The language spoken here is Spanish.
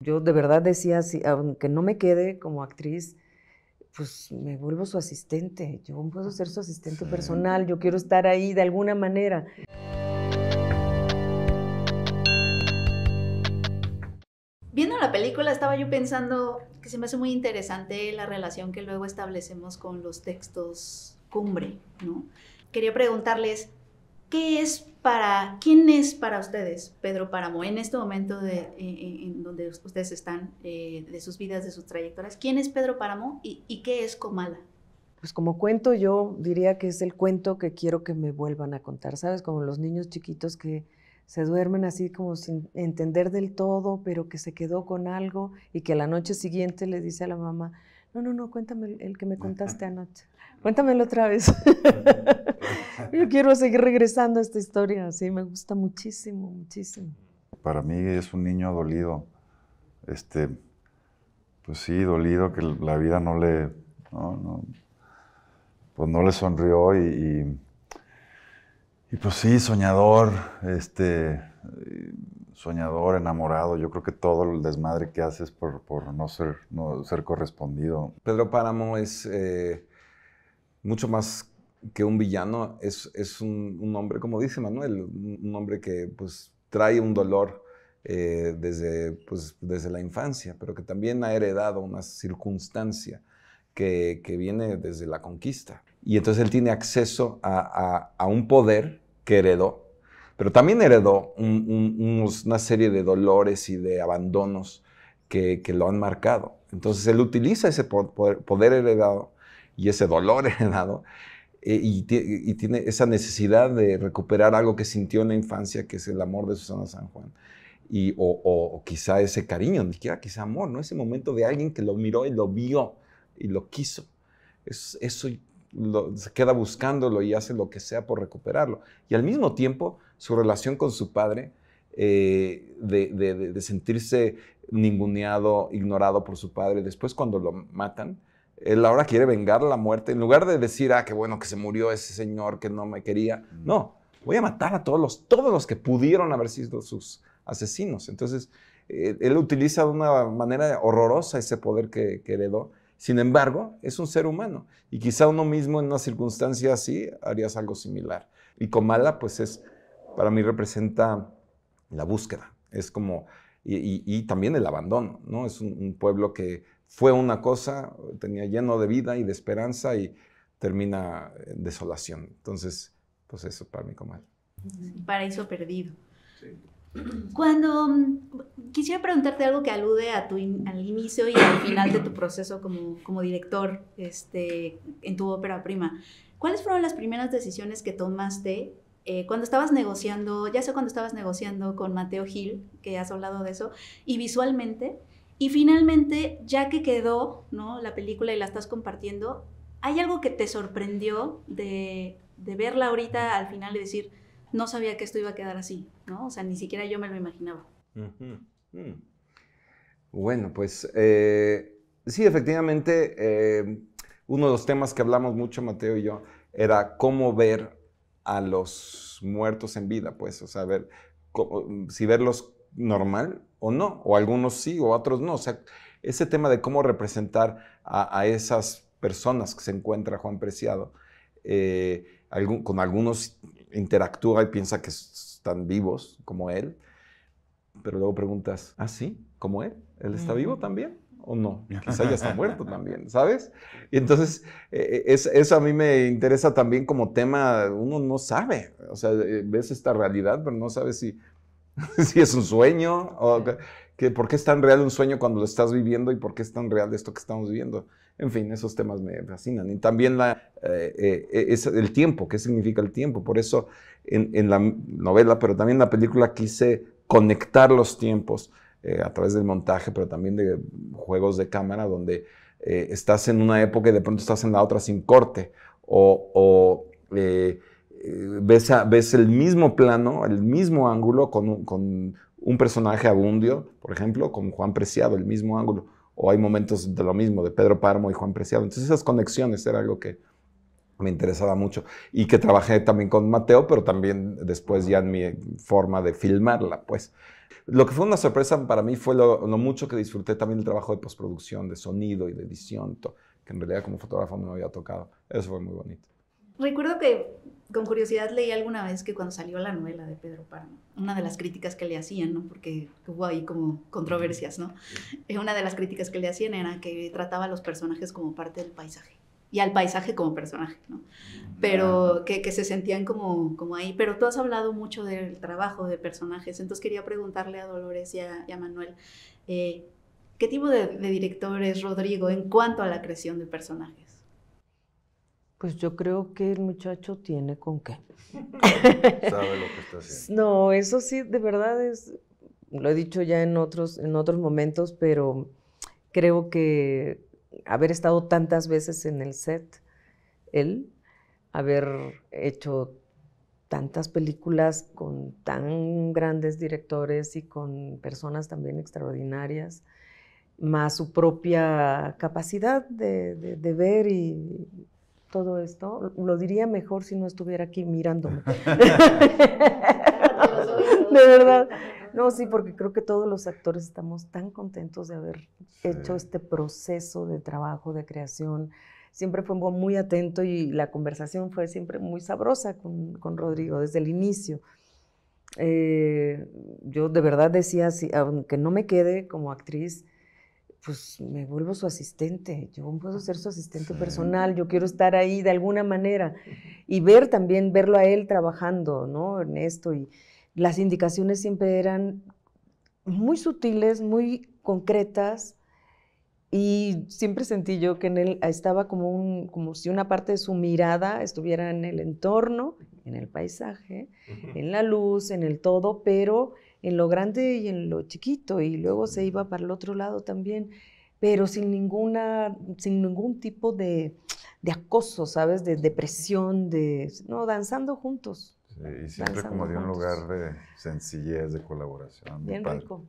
Yo de verdad decía, si, aunque no me quede como actriz, pues me vuelvo su asistente. Yo puedo ser su asistente personal, yo quiero estar ahí de alguna manera. Viendo la película estaba yo pensando que se me hace muy interesante la relación que luego establecemos con los textos cumbre, ¿no? Quería preguntarles, ¿Qué es para, quién es para ustedes Pedro Páramo en este momento de, eh, eh, en donde ustedes están, eh, de sus vidas, de sus trayectorias? ¿Quién es Pedro Páramo y, y qué es Comala? Pues como cuento yo diría que es el cuento que quiero que me vuelvan a contar, ¿sabes? Como los niños chiquitos que se duermen así como sin entender del todo, pero que se quedó con algo y que a la noche siguiente le dice a la mamá, no, no, no, cuéntame el que me contaste anoche, cuéntamelo otra vez. Yo quiero seguir regresando a esta historia, sí, me gusta muchísimo, muchísimo. Para mí es un niño dolido, este, pues sí, dolido que la vida no le, no, no, pues no le sonrió y, y, pues sí, soñador, este, soñador, enamorado. Yo creo que todo el desmadre que haces por, por no, ser, no ser correspondido. Pedro Páramo es eh, mucho más que un villano es, un, hombre, como dice Manuel, un hombre que pues trae un dolor eh, desde, pues, desde la infancia, pero que también ha heredado una circunstancia que, viene desde la conquista. Y entonces él tiene acceso a, un poder que heredó, pero también heredó una serie de dolores y de abandonos que, lo han marcado. Entonces él utiliza ese poder heredado y ese dolor heredado eh, y, tiene esa necesidad de recuperar algo que sintió en la infancia, que es el amor de Susana San Juan. Y, o, quizá ese cariño, ni siquiera quizá amor, ¿no? Ese momento de alguien que lo miró y lo vio y lo quiso. eso lo, se queda buscándolo y hace lo que sea por recuperarlo. Y al mismo tiempo, su relación con su padre, eh, de, sentirse ninguneado, ignorado por su padre, después cuando lo matan, él ahora quiere vengar la muerte. En lugar de decir, ah, qué bueno que se murió ese señor que no me quería. No, voy a matar a todos los, todos los que pudieron haber sido sus asesinos. Entonces, eh, él utiliza de una manera horrorosa ese poder que, que, heredó. Sin embargo, es un ser humano. Y quizá uno mismo en una circunstancia así harías algo similar. Y Comala, pues es, para mí representa la búsqueda. Es como y, también el abandono, ¿no? Es un, pueblo que fue una cosa, tenía lleno de vida y de esperanza y termina en desolación. Entonces, pues eso para mí como Paraíso perdido. Sí. Cuando mm, quisiera preguntarte algo que alude a tu al inicio y al final de tu proceso como, director este, en tu ópera prima. ¿Cuáles fueron las primeras decisiones que tomaste eh, cuando estabas negociando, ya sé cuando estabas negociando con Mateo Gil, que has hablado de eso, y visualmente, y finalmente, ya que quedó ¿no? la película y la estás compartiendo, ¿hay algo que te sorprendió de, verla ahorita al final y decir, no sabía que esto iba a quedar así, ¿no? O sea, ni siquiera yo me lo imaginaba. Mm. Bueno, pues eh, sí, efectivamente, eh, uno de los temas que hablamos mucho, Mateo y yo, era cómo ver a los muertos en vida, pues, o sea, ver si verlos normal o no, o algunos sí, o otros no, o sea, ese tema de cómo representar a, esas personas que se encuentra Juan Preciado, eh, con algunos interactúa y piensa que están vivos, como él, pero luego preguntas, ¿ah, sí? ¿Como él? ¿Él está vivo también? o no. Quizá ya está muerto también, ¿sabes? Y entonces, eh, eh, eso a mí me interesa también como tema, uno no sabe, o sea, eh, ves esta realidad, pero no sabes si, si es un sueño, o que, por qué es tan real un sueño cuando lo estás viviendo y por qué es tan real esto que estamos viviendo. En fin, esos temas me fascinan. Y también la, el tiempo, qué significa el tiempo. Por eso en, en la novela, pero también en la película quise conectar los tiempos eh, a través del montaje, pero también de juegos de cámara donde eh, estás en una época y de pronto estás en la otra sin corte o, eh, ves, ves, el mismo plano, el mismo ángulo con un, con un personaje abundio, por ejemplo, con Juan Preciado, el mismo ángulo, o hay momentos de lo mismo, de Pedro Parmo y Juan Preciado. Entonces esas conexiones era algo que, me interesaba mucho y que trabajé también con Mateo, pero también después ya en mi forma de filmarla, pues. Lo que fue una sorpresa para mí fue lo, mucho que disfruté también el trabajo de postproducción, de sonido y de edición, que en realidad como fotógrafo no me había tocado. Eso fue muy bonito. Recuerdo que con curiosidad leí alguna vez que cuando salió la novela de Pedro Parma, una de las críticas que le hacían, porque hubo ahí como controversias, ¿no? Eh, una de las críticas que le hacían era que trataba a los personajes como parte del paisaje y al paisaje como personaje, ¿no? Pero que, se sentían como, como ahí. Pero tú has hablado mucho del trabajo de personajes, entonces quería preguntarle a Dolores y a, Manuel, eh, ¿qué tipo de, director es Rodrigo en cuanto a la creación de personajes? Pues yo creo que el muchacho tiene con qué. Sabe lo que está haciendo. No, eso sí, de verdad es, lo he dicho ya en otros, en otros momentos, pero creo que haber estado tantas veces en el set, él, haber hecho tantas películas con tan grandes directores y con personas también extraordinarias, más su propia capacidad de, ver y todo esto, lo diría mejor si no estuviera aquí mirándome. de verdad. No, sí, porque creo que todos los actores estamos tan contentos de haber hecho este proceso de trabajo, de creación. Siempre fue muy atento y la conversación fue siempre muy sabrosa con, Rodrigo desde el inicio. Eh, yo de verdad decía, si, aunque no me quede como actriz, pues me vuelvo su asistente, yo puedo ser su asistente personal, yo quiero estar ahí de alguna manera y ver también, verlo a él trabajando, ¿no? En esto y, las indicaciones siempre eran muy sutiles, muy concretas, y siempre sentí yo que en él estaba como, como si una parte de su mirada estuviera en el entorno, en el paisaje, en la luz, en el todo, pero en lo grande y en lo chiquito. Y luego se iba para el otro lado también, pero sin, ninguna, sin ningún tipo de, de acoso, ¿sabes? De depresión, de... No, danzando juntos. Eh, y siempre como de un lugar de sencillez, de colaboración. Bien rico.